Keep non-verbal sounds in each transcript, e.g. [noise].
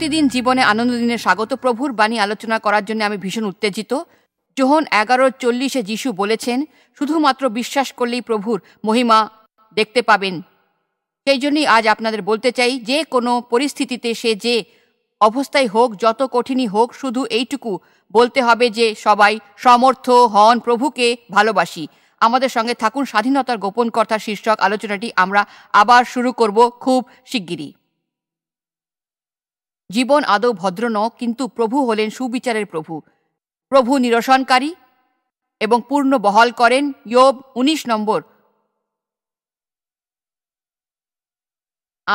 প্রতিদিন জীবনে দিনে স্বাগত প্রভুর বাণী আলোচনা করার জন্য আমি ভীষণ উত্তেজিত যোহন এগারো চল্লিশে যিশু বলেছেন শুধুমাত্র বিশ্বাস করলেই প্রভুর মহিমা দেখতে পাবেন সেই জন্যই আজ আপনাদের বলতে চাই যে কোনো পরিস্থিতিতে সে যে অবস্থায় হোক যত কঠিনই হোক শুধু এইটুকু বলতে হবে যে সবাই সমর্থ হন প্রভুকে ভালোবাসি আমাদের সঙ্গে থাকুন স্বাধীনতার গোপন কথা শীর্ষক আলোচনাটি আমরা আবার শুরু করব খুব শিগগিরই জীবন আদৌ ভদ্র ন কিন্তু প্রভু হলেন সুবিচারের প্রভু প্রভু নিরসনকারী এবং পূর্ণ বহাল করেন ইয়োব ১৯ নম্বর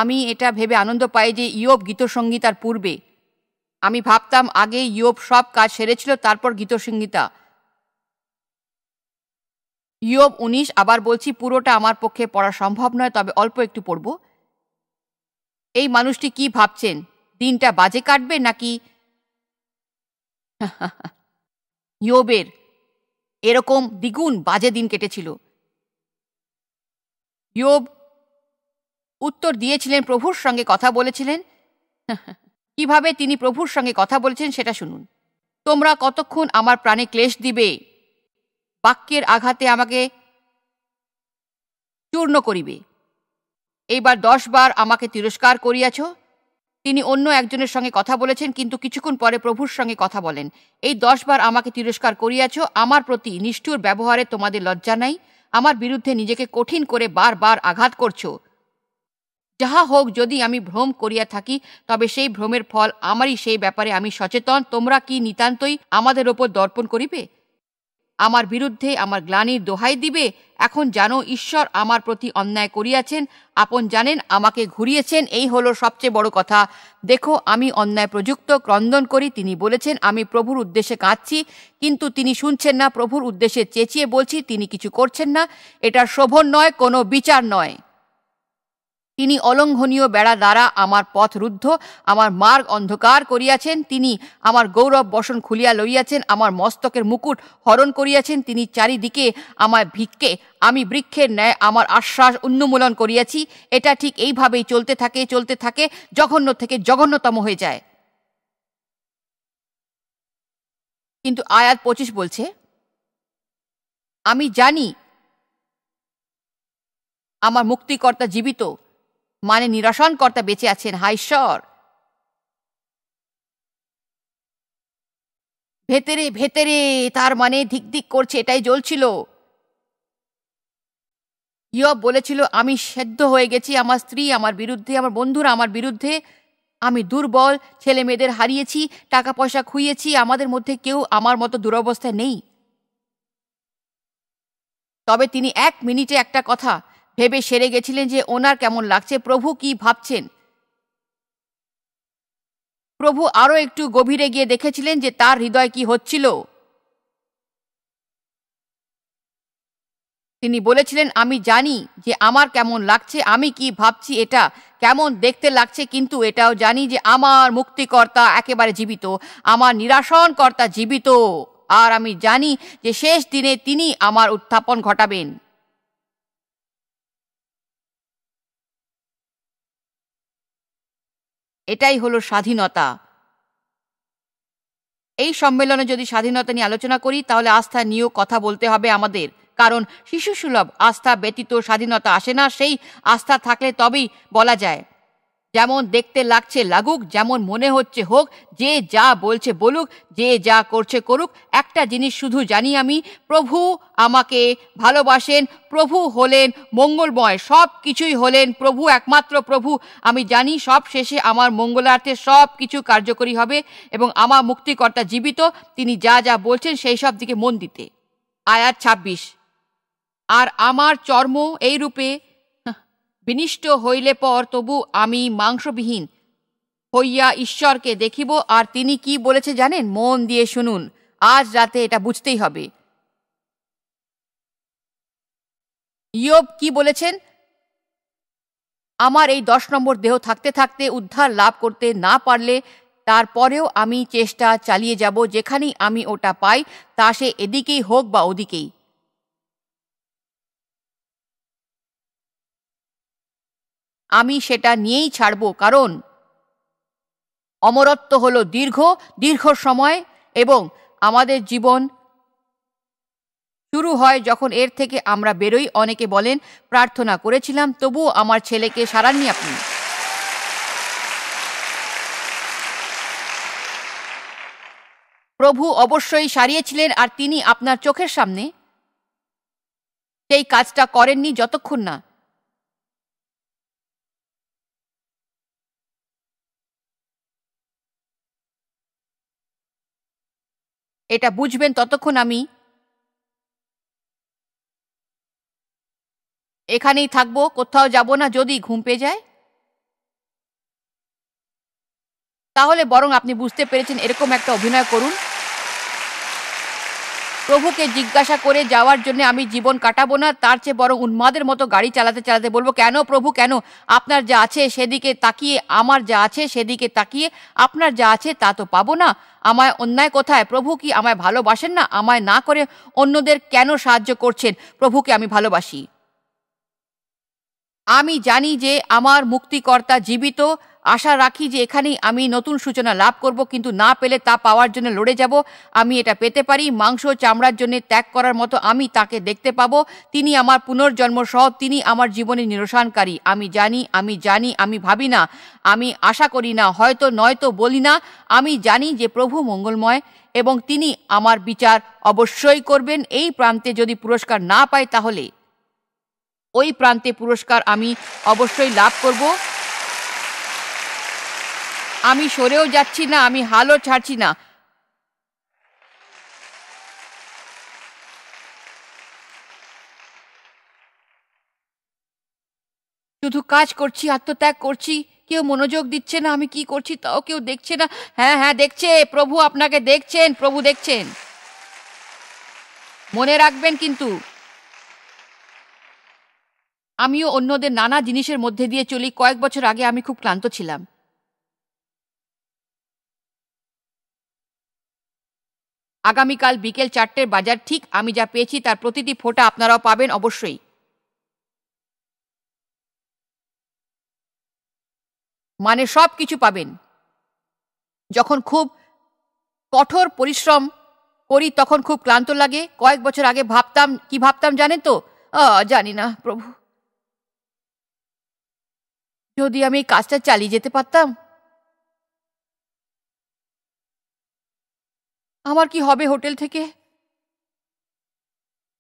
আমি এটা ভেবে আনন্দ পাই যে ইয়োব গীতসংগীতার পূর্বে আমি ভাবতাম আগে ইয়োব সব কাজ সেরেছিল তারপর গীতসংগীতা ইয়োব উনিশ আবার বলছি পুরোটা আমার পক্ষে পড়া সম্ভব নয় তবে অল্প একটু পড়ব এই মানুষটি কি ভাবছেন দিনটা বাজে কাটবে নাকি [laughs] ইয়োবের এরকম দ্বিগুণ বাজে দিন কেটেছিল ইয়োব উত্তর দিয়েছিলেন প্রভুর সঙ্গে কথা বলেছিলেন [laughs] কিভাবে তিনি প্রভুর সঙ্গে কথা বলেছেন সেটা শুনুন তোমরা কতক্ষণ আমার প্রাণে ক্লেশ দিবে বাক্যের আঘাতে আমাকে চূর্ণ করিবে এইবার দশ বার আমাকে তিরস্কার করিয়াছ তিনি অন্য একজনের সঙ্গে কথা বলেছেন কিন্তু কিছুক্ষণ পরে প্রভুর সঙ্গে কথা বলেন এই দশবার আমাকে তিরস্কার করিয়াছ আমার প্রতি নিষ্ঠুর ব্যবহারে তোমাদের লজ্জা নাই আমার বিরুদ্ধে নিজেকে কঠিন করে বারবার আঘাত করছো যাহা হোক যদি আমি ভ্রম করিয়া থাকি তবে সেই ভ্রমের ফল আমারই সেই ব্যাপারে আমি সচেতন তোমরা কি নিতান্তই আমাদের ওপর দর্পণ করিবে আমার বিরুদ্ধে আমার গ্লানির দোহাই দিবে এখন জানো ঈশ্বর আমার প্রতি অন্যায় করিয়াছেন আপন জানেন আমাকে ঘুরিয়েছেন এই হলো সবচেয়ে বড় কথা দেখো আমি অন্যায় প্রযুক্ত ক্রন্দন করি তিনি বলেছেন আমি প্রভুর উদ্দেশ্যে কাঁদছি কিন্তু তিনি শুনছেন না প্রভুর উদ্দেশ্যে চেঁচিয়ে বলছি তিনি কিছু করছেন না এটা শোভন নয় কোনো বিচার নয় তিনি অলঙ্ঘনীয় বেড়া দ্বারা আমার পথ রুদ্ধ আমার মার্গ অন্ধকার করিয়াছেন তিনি আমার গৌরব বসন খুলিয়া লইয়াছেন আমার মস্তকের মুকুট হরণ করিয়াছেন তিনি চারিদিকে আমার ভিক্ষে আমি বৃক্ষের ন্যায় আমার আশ্বাস উন্মূলন করিয়াছি এটা ঠিক এইভাবেই চলতে থাকে চলতে থাকে জঘন্য থেকে জঘন্যতম হয়ে যায় কিন্তু আয়াত পঁচিশ বলছে আমি জানি আমার মুক্তিকর্তা জীবিত মানে নিরাসনকর্তা বেঁচে আছেন হাইশ্বর ভেতরে ভেতরে তার মানে ধিক ধিক করছে এটাই জ্বলছিল ইয়ব বলেছিল আমি সেদ্ধ হয়ে গেছি আমার স্ত্রী আমার বিরুদ্ধে আমার বন্ধুরা আমার বিরুদ্ধে আমি দুর্বল ছেলে মেয়েদের হারিয়েছি টাকা পয়সা খুইয়েছি আমাদের মধ্যে কেউ আমার মতো দুরবস্থায় নেই তবে তিনি এক মিনিটে একটা কথা ভেবে সেরে গেছিলেন যে ওনার কেমন লাগছে প্রভু কি ভাবছেন প্রভু আরও একটু গভীরে গিয়ে দেখেছিলেন যে তার হৃদয় কি হচ্ছিল তিনি বলেছিলেন আমি জানি যে আমার কেমন লাগছে আমি কি ভাবছি এটা কেমন দেখতে লাগছে কিন্তু এটাও জানি যে আমার মুক্তিকর্তা একেবারে জীবিত আমার নিরাসনকর্তা জীবিত আর আমি জানি যে শেষ দিনে তিনি আমার উত্থাপন ঘটাবেন এটাই হলো স্বাধীনতা এই সম্মেলনে যদি স্বাধীনতা নিয়ে আলোচনা করি তাহলে আস্থা নিয়েও কথা বলতে হবে আমাদের কারণ শিশুসুলভ আস্থা ব্যতীত স্বাধীনতা আসে না সেই আস্থা থাকলে তবেই বলা যায় যেমন দেখতে লাগছে লাগুক যেমন মনে হচ্ছে হোক যে যা বলছে বলুক যে যা করছে করুক একটা জিনিস শুধু জানি আমি প্রভু আমাকে ভালোবাসেন প্রভু হলেন মঙ্গলময় সব কিছুই হলেন প্রভু একমাত্র প্রভু আমি জানি সব শেষে আমার মঙ্গলার্থে সব কিছু কার্যকরী হবে এবং আমার মুক্তিকর্তা জীবিত তিনি যা যা বলছেন সেই সব দিকে মন দিতে আয়াত ছাব্বিশ আর আমার চর্ম এই রূপে বিনিষ্ট হইলে পর তবু আমি মাংসবিহীন হইয়া ঈশ্বরকে দেখিব আর তিনি কি বলেছে জানেন মন দিয়ে শুনুন আজ রাতে এটা বুঝতেই হবে ইয়োব কি বলেছেন আমার এই দশ নম্বর দেহ থাকতে থাকতে উদ্ধার লাভ করতে না পারলে তারপরেও আমি চেষ্টা চালিয়ে যাব যেখানেই আমি ওটা পাই তা সে এদিকেই হোক বা ওদিকেই আমি সেটা নিয়েই ছাড়ব কারণ অমরত্ব হল দীর্ঘ দীর্ঘ সময় এবং আমাদের জীবন শুরু হয় যখন এর থেকে আমরা বেরোই অনেকে বলেন প্রার্থনা করেছিলাম তবুও আমার ছেলেকে সারাননি আপনি প্রভু অবশ্যই সারিয়েছিলেন আর তিনি আপনার চোখের সামনে সেই কাজটা করেননি যতক্ষণ না এটা বুঝবেন ততক্ষণ আমি এখানেই থাকবো কোথাও যাব না যদি ঘুম পেয়ে যায় তাহলে বরং আপনি বুঝতে পেরেছেন এরকম একটা অভিনয় করুন প্রভুকে জিজ্ঞাসা করে যাওয়ার জন্য আমি জীবন কাটাবো না তার চেয়ে বরং উন্মাদের মতো গাড়ি চালাতে চালাতে বলবো কেন প্রভু কেন আপনার যা আছে সেদিকে তাকিয়ে আমার যা আছে সেদিকে তাকিয়ে আপনার যা আছে তা তো পাবো না আমায় অন্যায় কোথায় প্রভু কি আমায় ভালোবাসেন না আমায় না করে অন্যদের কেন সাহায্য করছেন প্রভুকে আমি ভালোবাসি আমি জানি যে আমার মুক্তিকর্তা জীবিত আশা রাখি যে এখানেই আমি নতুন সূচনা লাভ করব কিন্তু না পেলে তা পাওয়ার জন্য লড়ে যাব আমি এটা পেতে পারি মাংস চামড়ার জন্য ত্যাগ করার মতো আমি তাকে দেখতে পাবো তিনি আমার পুনর্জন্ম সহ তিনি আমার জীবনে নিরসানকারী আমি জানি আমি জানি আমি ভাবি না আমি আশা করি না হয়তো নয়তো বলি না আমি জানি যে প্রভু মঙ্গলময় এবং তিনি আমার বিচার অবশ্যই করবেন এই প্রান্তে যদি পুরস্কার না পাই তাহলে ওই প্রান্তে পুরস্কার আমি অবশ্যই লাভ করব আমি সরেও যাচ্ছি না আমি হালও ছাড়ছি না শুধু কাজ করছি আত্মত্যাগ করছি কেউ মনোযোগ দিচ্ছে না আমি কি করছি তাও কেউ দেখছে না হ্যাঁ হ্যাঁ দেখছে প্রভু আপনাকে দেখছেন প্রভু দেখছেন মনে রাখবেন কিন্তু আমিও অন্যদের নানা জিনিসের মধ্যে দিয়ে চলি কয়েক বছর আগে আমি খুব ক্লান্ত ছিলাম আগামীকাল বিকেল চারটের বাজার ঠিক আমি যা পেয়েছি তার প্রতিটি ফোটা আপনারাও পাবেন অবশ্যই মানে সব কিছু পাবেন যখন খুব কঠোর পরিশ্রম করি তখন খুব ক্লান্ত লাগে কয়েক বছর আগে ভাবতাম কি ভাবতাম জানেন তো জানি না প্রভু যদি আমি কাজটা চালিয়ে যেতে পারতাম আমার কি হবে হোটেল থেকে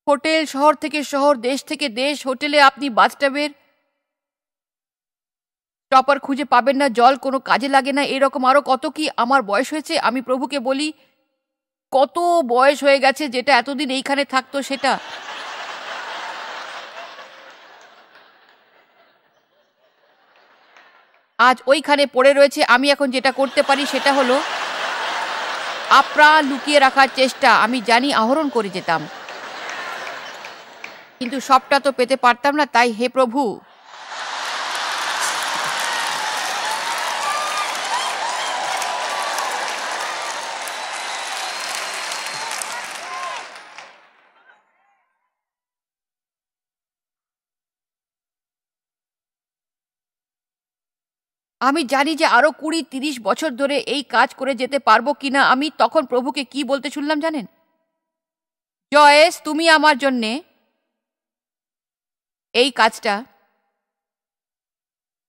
হোটেল শহর থেকে শহর দেশ থেকে দেশ হোটেলে আপনি বাথটাবের টপার খুঁজে পাবেন না জল কোনো কাজে লাগে না এরকম আরও কত কি আমার বয়স হয়েছে আমি প্রভুকে বলি কত বয়স হয়ে গেছে যেটা এতদিন এইখানে থাকতো সেটা আজ ওইখানে পড়ে রয়েছে আমি এখন যেটা করতে পারি সেটা হলো আপ্রাণ লুকিয়ে রাখার চেষ্টা আমি জানি আহরণ করে যেতাম কিন্তু সবটা তো পেতে পারতাম না তাই হে প্রভু আমি জানি যে আরও কুড়ি তিরিশ বছর ধরে এই কাজ করে যেতে পারবো কিনা আমি তখন প্রভুকে কি বলতে শুনলাম জানেন জয়েস তুমি আমার জন্যে এই কাজটা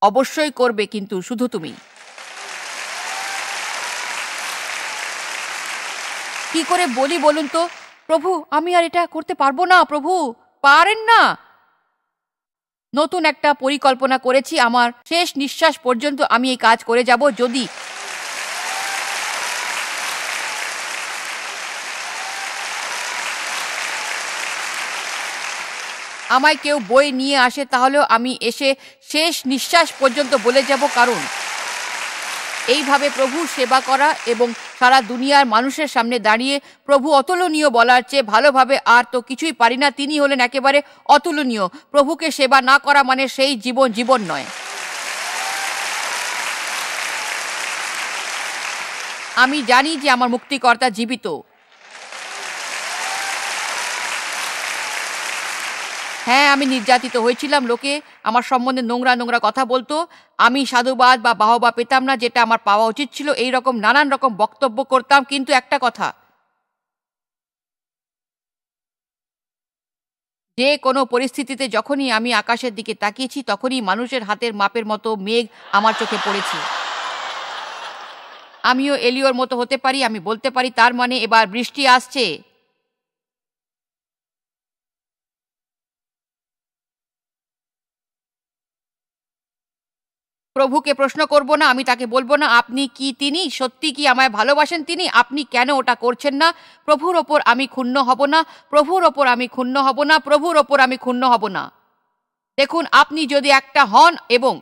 অবশ্যই করবে কিন্তু শুধু তুমি কি করে বলি বলুন তো প্রভু আমি আর এটা করতে পারবো না প্রভু পারেন না নতুন একটা পরিকল্পনা করেছি আমার শেষ নিঃশ্বাস পর্যন্ত আমি এই কাজ করে যাব যদি আমায় কেউ বই নিয়ে আসে তাহলেও আমি এসে শেষ নিঃশ্বাস পর্যন্ত বলে যাব কারণ এইভাবে প্রভুর সেবা করা এবং সারা দুনিয়ার মানুষের সামনে দাঁড়িয়ে প্রভু অতুলনীয় বলার চেয়ে ভালোভাবে আর তো কিছুই পারি না তিনি হলেন একেবারে অতুলনীয় প্রভুকে সেবা না করা মানে সেই জীবন জীবন নয় আমি জানি যে আমার মুক্তিকর্তা জীবিত হ্যাঁ আমি নির্যাতিত হয়েছিলাম লোকে আমার সম্বন্ধে নোংরা নোংরা কথা বলতো আমি সাধুবাদ বা বাহবা পেতাম না যেটা আমার পাওয়া উচিত ছিল এই রকম নানান রকম বক্তব্য করতাম কিন্তু একটা কথা যে কোনো পরিস্থিতিতে যখনই আমি আকাশের দিকে তাকিয়েছি তখনই মানুষের হাতের মাপের মতো মেঘ আমার চোখে পড়েছে আমিও এলিওর মতো হতে পারি আমি বলতে পারি তার মানে এবার বৃষ্টি আসছে প্রভুকে প্রশ্ন করব না আমি তাকে বলবো না আপনি কি তিনি সত্যি কি আমায় ভালোবাসেন তিনি আপনি কেন ওটা করছেন না প্রভুর ওপর আমি ক্ষুণ্ণ হব না প্রভুর ওপর আমি ক্ষুণ্ণ হব না প্রভুর ওপর আমি ক্ষুণ্ণ হব না দেখুন আপনি যদি একটা হন এবং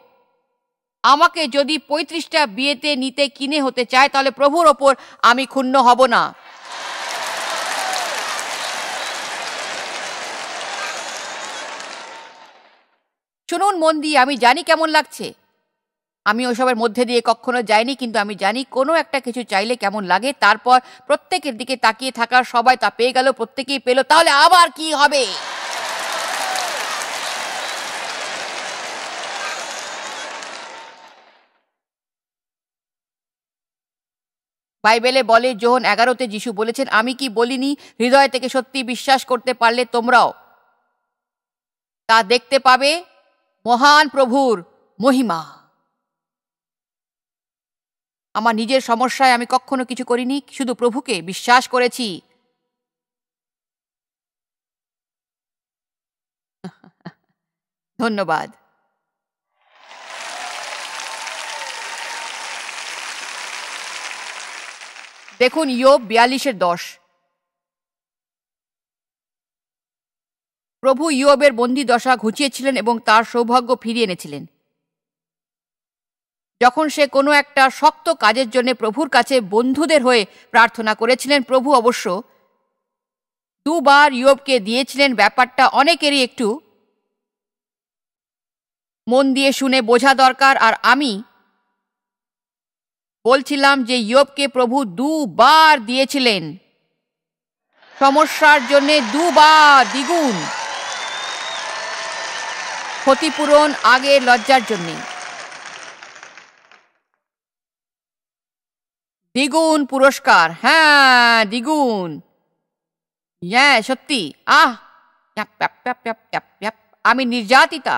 আমাকে যদি পঁয়ত্রিশটা বিয়েতে নিতে কিনে হতে চায় তাহলে প্রভুর ওপর আমি ক্ষুণ্ণ হব না শুনুন মন দিয়ে আমি জানি কেমন লাগছে আমি ওসবের মধ্যে দিয়ে কখনো যাইনি কিন্তু আমি জানি কোনো একটা কিছু চাইলে কেমন লাগে তারপর প্রত্যেকের দিকে তাকিয়ে থাকা সবাই তা পেয়ে গেল প্রত্যেকেই পেল তাহলে আবার কি হবে বাইবেলে বলে যোহন এগারোতে যিশু বলেছেন আমি কি বলিনি হৃদয় থেকে সত্যি বিশ্বাস করতে পারলে তোমরাও তা দেখতে পাবে মহান প্রভুর মহিমা আমার নিজের সমস্যায় আমি কখনো কিছু করিনি শুধু প্রভুকে বিশ্বাস করেছি [laughs] ধন্যবাদ দেখুন ইয়োব বিয়াল্লিশের দশ প্রভু ইয়োবের বন্দি দশা ঘুচিয়েছিলেন এবং তার সৌভাগ্য ফিরিয়ে এনেছিলেন যখন সে কোনো একটা শক্ত কাজের জন্য প্রভুর কাছে বন্ধুদের হয়ে প্রার্থনা করেছিলেন প্রভু অবশ্য দুবার ইয়োবকে দিয়েছিলেন ব্যাপারটা অনেকেরই একটু মন দিয়ে শুনে বোঝা দরকার আর আমি বলছিলাম যে ইয়োবকে প্রভু দুবার দিয়েছিলেন সমস্যার জন্যে দুবার দ্বিগুণ ক্ষতিপূরণ আগের লজ্জার জন্যে দ্বিগুণ পুরস্কার হ্যাঁ দ্বিগুণ হ্যাঁ সত্যি আহ আমি নির্যাতিতা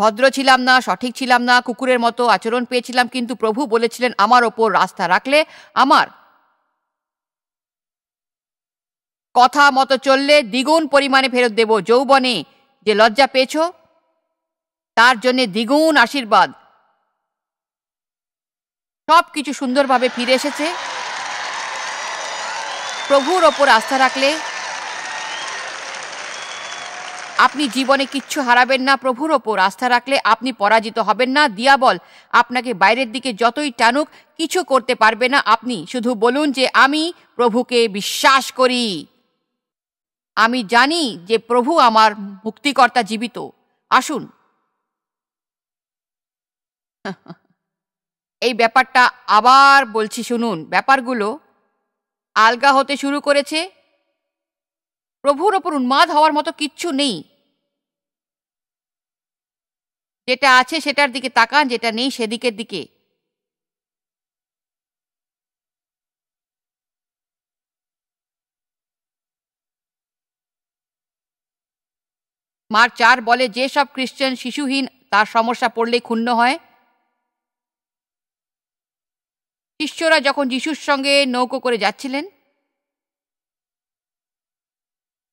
ভদ্র ছিলাম না সঠিক ছিলাম না কুকুরের মতো আচরণ পেয়েছিলাম কিন্তু প্রভু বলেছিলেন আমার ওপর রাস্তা রাখলে আমার কথা মতো চললে দ্বিগুণ পরিমাণে ফেরত দেব যৌবনে যে লজ্জা পেয়েছ তার জন্যে দ্বিগুণ আশীর্বাদ সব কিছু সুন্দরভাবে ফিরে এসেছে প্রভুর ওপর আস্থা রাখলে আপনি জীবনে কিচ্ছু হারাবেন না প্রভুর ওপর আস্থা রাখলে আপনি পরাজিত হবেন না দিয়া বল আপনাকে বাইরের দিকে যতই টানুক কিছু করতে পারবে না আপনি শুধু বলুন যে আমি প্রভুকে বিশ্বাস করি আমি জানি যে প্রভু আমার মুক্তিকর্তা জীবিত আসুন [laughs] এই ব্যাপারটা আবার বলছি শুনুন ব্যাপারগুলো আলগা হতে শুরু করেছে প্রভুর ওপর উন্মাদ হওয়ার মতো কিচ্ছু নেই যেটা আছে সেটার দিকে তাকান যেটা নেই সেদিকের দিকে মার চার বলে যেসব খ্রিস্টান শিশুহীন তার সমস্যা পড়লে ক্ষুণ্ণ হয় শিষ্যরা যখন যিশুর সঙ্গে নৌকো করে যাচ্ছিলেন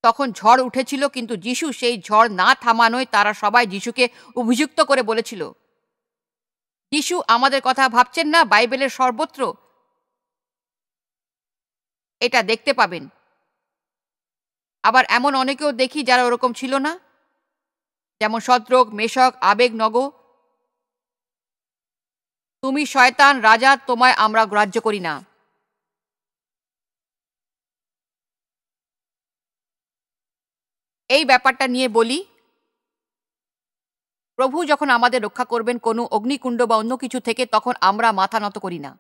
তখন ঝড় উঠেছিল কিন্তু যিশু সেই ঝড় না থামানোয় তারা সবাই যিশুকে অভিযুক্ত করে বলেছিল যিশু আমাদের কথা ভাবছেন না বাইবেলের সর্বত্র এটা দেখতে পাবেন আবার এমন অনেকেও দেখি যারা ওরকম ছিল না যেমন সদ্রক মেশক আবেগ নগর তুমি শয়তান রাজা তোমায় আমরা গ্রাহ্য করি না এই ব্যাপারটা নিয়ে বলি প্রভু যখন আমাদের রক্ষা করবেন কোনো অগ্নিকুণ্ড বা অন্য কিছু থেকে তখন আমরা মাথা নত করি না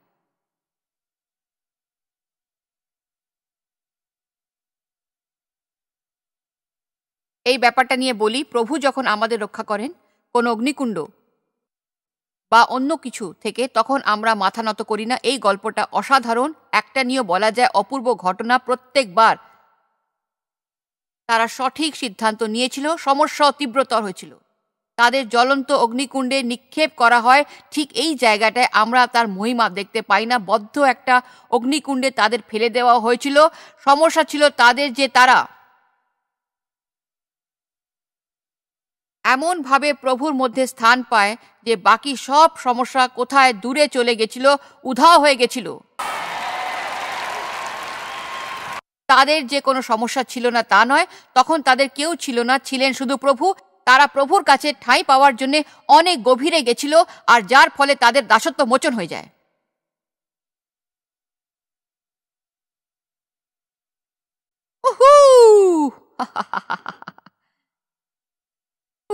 এই ব্যাপারটা নিয়ে বলি প্রভু যখন আমাদের রক্ষা করেন কোনো অগ্নিকুণ্ড বা অন্য কিছু থেকে তখন আমরা মাথা নত করি না এই গল্পটা অসাধারণ একটা নিয়ে বলা যায় অপূর্ব ঘটনা প্রত্যেকবার তারা সঠিক সিদ্ধান্ত নিয়েছিল সমস্যাও তীব্রতর হয়েছিল তাদের জ্বলন্ত অগ্নিকুণ্ডে নিক্ষেপ করা হয় ঠিক এই জায়গাটায় আমরা তার মহিমা দেখতে পাই না বদ্ধ একটা অগ্নিকুণ্ডে তাদের ফেলে দেওয়া হয়েছিল সমস্যা ছিল তাদের যে তারা এমনভাবে প্রভুর মধ্যে স্থান পায় যে বাকি সব সমস্যা কোথায় দূরে চলে গেছিল উধাও হয়ে গেছিল তাদের যে কোনো সমস্যা ছিল না তা নয় তখন তাদের কেউ ছিল না ছিলেন শুধু প্রভু তারা প্রভুর কাছে ঠাঁই পাওয়ার জন্য অনেক গভীরে গেছিল আর যার ফলে তাদের দাসত্ব মোচন হয়ে যায় উহু [laughs]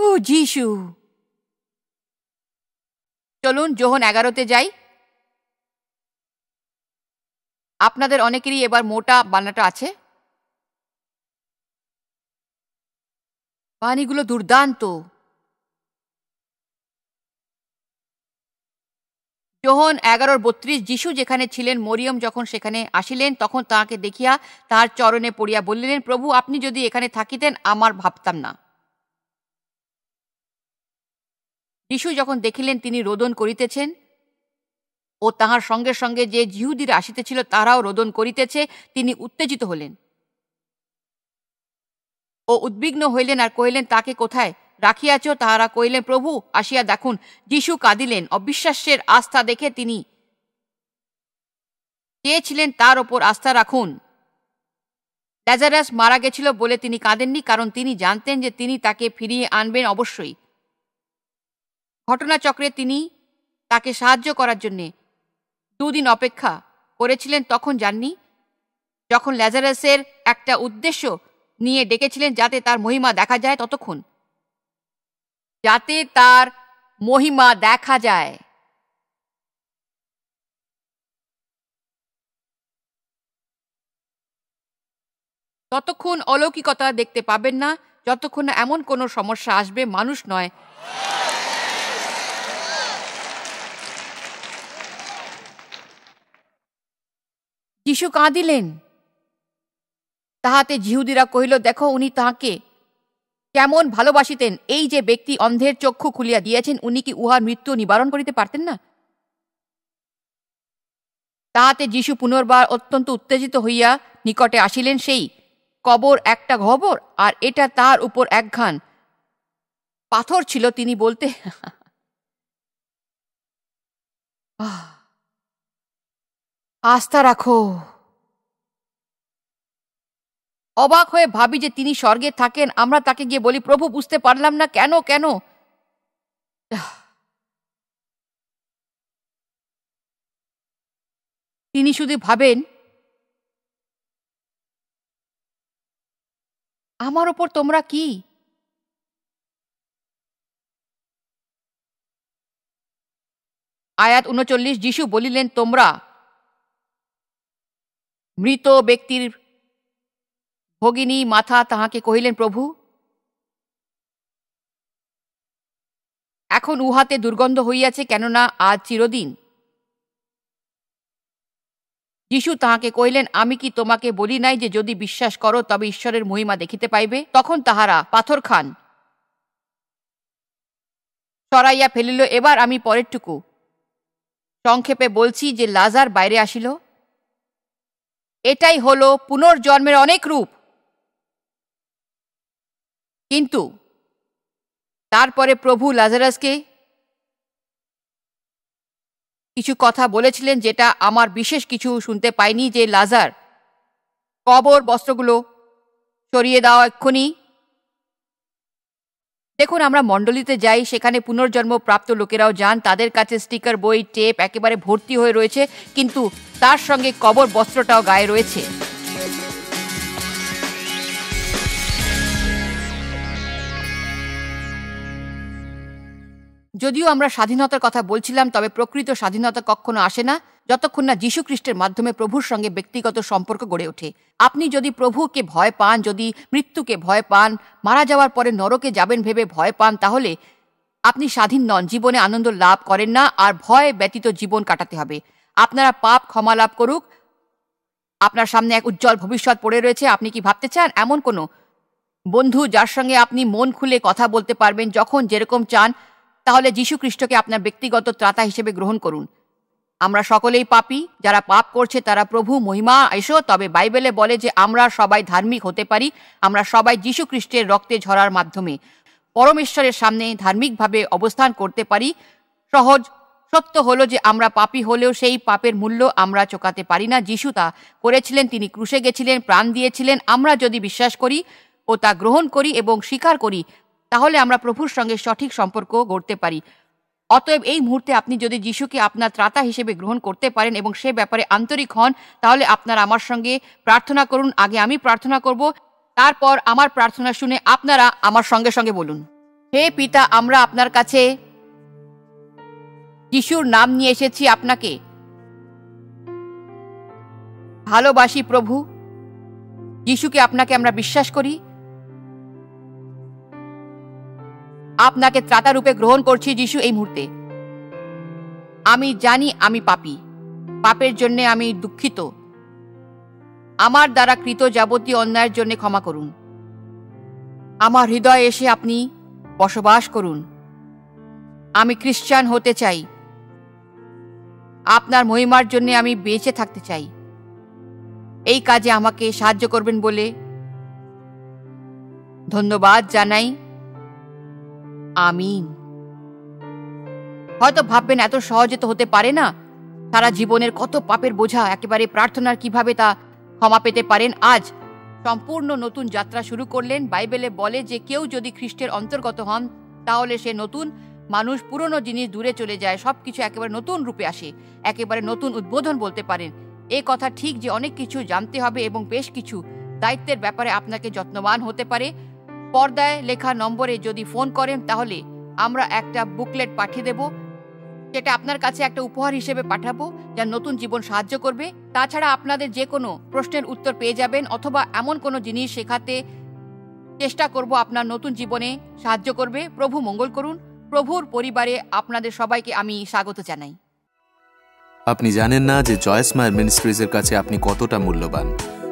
ও যিশু চলুন যোহন এগারোতে যাই আপনাদের অনেকেরই এবার মোটা বান্নাটা আছে বাণীগুলো দুর্দান্ত যোহন এগারোর বত্রিশ যিশু যেখানে ছিলেন মরিয়ম যখন সেখানে আসিলেন তখন তাহাকে দেখিয়া তাহার চরণে পড়িয়া বলিলেন প্রভু আপনি যদি এখানে থাকিতেন আমার ভাবতাম না যিশু যখন দেখিলেন তিনি রোদন করিতেছেন ও তাহার সঙ্গে সঙ্গে যে জিহুদিরা আসিতেছিল তারাও রোদন করিতেছে তিনি উত্তেজিত হলেন ও উদ্বিগ্ন হইলেন আর কহিলেন তাকে কোথায় রাখিয়াছ তাহারা কহিলেন প্রভু আসিয়া দেখুন যিশু কাঁদিলেন অবিশ্বাসের আস্থা দেখে তিনি চেয়েছিলেন তার ওপর আস্থা রাখুন ল্যাজারাস মারা গেছিল বলে তিনি কাঁদেননি কারণ তিনি জানতেন যে তিনি তাকে ফিরিয়ে আনবেন অবশ্যই ঘটনাচক্রে তিনি তাকে সাহায্য করার জন্যে দুদিন অপেক্ষা করেছিলেন তখন যাননি যখন ল্যাজারাসের একটা উদ্দেশ্য নিয়ে ডেকেছিলেন যাতে তার মহিমা দেখা যায় ততক্ষণ যাতে তার মহিমা দেখা যায় ততক্ষণ অলৌকিকতা দেখতে পাবেন না যতক্ষণ না এমন কোনো সমস্যা আসবে মানুষ নয় যিশু কাঁদিলেন তাহাতে জিহুদিরা কহিল দেখো উনি তাহাকে কেমন ভালোবাসিতেন এই যে ব্যক্তি অন্ধের চক্ষু খুলিয়া দিয়েছেন উনি কি উহার মৃত্যু নিবারণ করিতে পারতেন না তাহাতে যিশু পুনর্বার অত্যন্ত উত্তেজিত হইয়া নিকটে আসিলেন সেই কবর একটা ঘবর আর এটা তার উপর একঘান পাথর ছিল তিনি বলতে আহ আস্থা রাখো অবাক হয়ে ভাবি যে তিনি স্বর্গে থাকেন আমরা তাকে গিয়ে বলি প্রভু বুঝতে পারলাম না কেন কেন তিনি শুধু ভাবেন আমার ওপর তোমরা কি আয়াত উনচল্লিশ যিশু বলিলেন তোমরা মৃত ব্যক্তির ভগিনী মাথা তাহাকে কহিলেন প্রভু এখন উহাতে দুর্গন্ধ হইয়াছে কেননা আজ চিরদিন যিশু তাহাকে কহিলেন আমি কি তোমাকে বলি নাই যে যদি বিশ্বাস করো তবে ঈশ্বরের মহিমা দেখিতে পাইবে তখন তাহারা পাথর খান সরাইয়া ফেলিল এবার আমি পরেরটুকু সংক্ষেপে বলছি যে লাজার বাইরে আসিল এটাই হল পুনর্জন্মের অনেক রূপ কিন্তু তারপরে প্রভু লাজারাসকে কিছু কথা বলেছিলেন যেটা আমার বিশেষ কিছু শুনতে পাইনি যে লাজার কবর বস্ত্রগুলো সরিয়ে দাও এক্ষুনি দেখুন আমরা মণ্ডলীতে যাই সেখানে পুনর্জন্ম প্রাপ্ত লোকেরাও যান তাদের কাছে স্টিকার বই টেপ একেবারে ভর্তি হয়ে রয়েছে কিন্তু তার সঙ্গে কবর বস্ত্রটাও গায়ে রয়েছে যদিও আমরা স্বাধীনতার কথা বলছিলাম তবে প্রকৃত স্বাধীনতা কখনো আসে না যতক্ষণ না যীশু খ্রিস্টের মাধ্যমে প্রভুর সঙ্গে ব্যক্তিগত সম্পর্ক গড়ে ওঠে আপনি যদি প্রভুকে ভয় পান যদি মৃত্যুকে ভয় পান মারা যাওয়ার পরে নরকে যাবেন ভেবে ভয় পান তাহলে আপনি স্বাধীন নন জীবনে আনন্দ লাভ করেন না আর ভয় ব্যতীত জীবন কাটাতে হবে আপনারা পাপ ক্ষমা লাভ করুক আপনার সামনে এক উজ্জ্বল ভবিষ্যৎ পড়ে রয়েছে আপনি কি ভাবতে চান এমন কোনো বন্ধু যার সঙ্গে আপনি মন খুলে কথা বলতে পারবেন যখন যেরকম চান তাহলে যীশু খ্রিস্টকে আপনার ব্যক্তিগত ত্রাতা হিসেবে গ্রহণ করুন আমরা সকলেই পাপি যারা পাপ করছে তারা প্রভু মহিমা এসো তবে বাইবেলে বলে যে আমরা সবাই ধার্মিক হতে পারি আমরা সবাই যীশু খ্রিস্টের রক্তে ঝরার মাধ্যমে পরমেশ্বরের সামনে ধার্মিকভাবে অবস্থান করতে পারি সহজ সত্য হলো যে আমরা পাপি হলেও সেই পাপের মূল্য আমরা চোকাতে পারি না যিশু তা করেছিলেন তিনি ক্রুশে গেছিলেন প্রাণ দিয়েছিলেন আমরা যদি বিশ্বাস করি ও তা গ্রহণ করি এবং স্বীকার করি তাহলে আমরা প্রভুর সঙ্গে সঠিক সম্পর্ক গড়তে পারি অতএব এই মুহূর্তে আপনি যদি যিশুকে আপনার ত্রাতা হিসেবে গ্রহণ করতে পারেন এবং সে ব্যাপারে আন্তরিক হন তাহলে আপনার আমার সঙ্গে প্রার্থনা করুন আগে আমি প্রার্থনা করব তারপর আমার প্রার্থনা শুনে আপনারা আমার সঙ্গে সঙ্গে বলুন হে পিতা আমরা আপনার কাছে যিশুর নাম নিয়ে এসেছি আপনাকে ভালোবাসি প্রভু যিশুকে আপনাকে আমরা বিশ্বাস করি আপনাকে ত্রাতা রূপে গ্রহণ করছি যিশু এই মুহূর্তে আমি জানি আমি পাপি পাপের জন্যে আমি দুঃখিত আমার দ্বারা কৃত যাবতীয় অন্যায়ের জন্য ক্ষমা করুন আমার হৃদয়ে এসে আপনি বসবাস করুন আমি খ্রিস্টান হতে চাই আপনার মহিমার জন্য আমি বেঁচে থাকতে চাই এই কাজে আমাকে সাহায্য করবেন বলে ধন্যবাদ জানাই আমিন হয়তো ভাববেন এত সহজে তো হতে পারে না সারা জীবনের কত পাপের বোঝা একেবারে প্রার্থনার কিভাবে তা ক্ষমা পেতে পারেন আজ সম্পূর্ণ নতুন যাত্রা শুরু করলেন বাইবেলে বলে যে কেউ যদি খ্রিস্টের অন্তর্গত হন তাহলে সে নতুন মানুষ পুরনো জিনিস দূরে চলে যায় সব কিছু একেবারে নতুন রূপে আসে একেবারে নতুন উদ্বোধন বলতে পারেন এ কথা ঠিক যে অনেক কিছু জানতে হবে এবং বেশ কিছু দায়িত্বের ব্যাপারে আপনাকে যত্নবান হতে পারে পর্দায় লেখা নম্বরে যদি ফোন করেন তাহলে আমরা একটা বুকলেট পাঠিয়ে দেব সেটা আপনার কাছে একটা উপহার হিসেবে পাঠাবো যা নতুন জীবন সাহায্য করবে তাছাড়া আপনাদের যে কোনো প্রশ্নের উত্তর পেয়ে যাবেন অথবা এমন কোনো জিনিস শেখাতে চেষ্টা করব আপনার নতুন জীবনে সাহায্য করবে প্রভু মঙ্গল করুন প্রভুর পরিবারে আপনাদের সবাইকে আমি স্বাগত জানাই আপনি জানেন না যে জয়েস মায়ের মিনিস্ট্রিজের কাছে আপনি কতটা মূল্যবান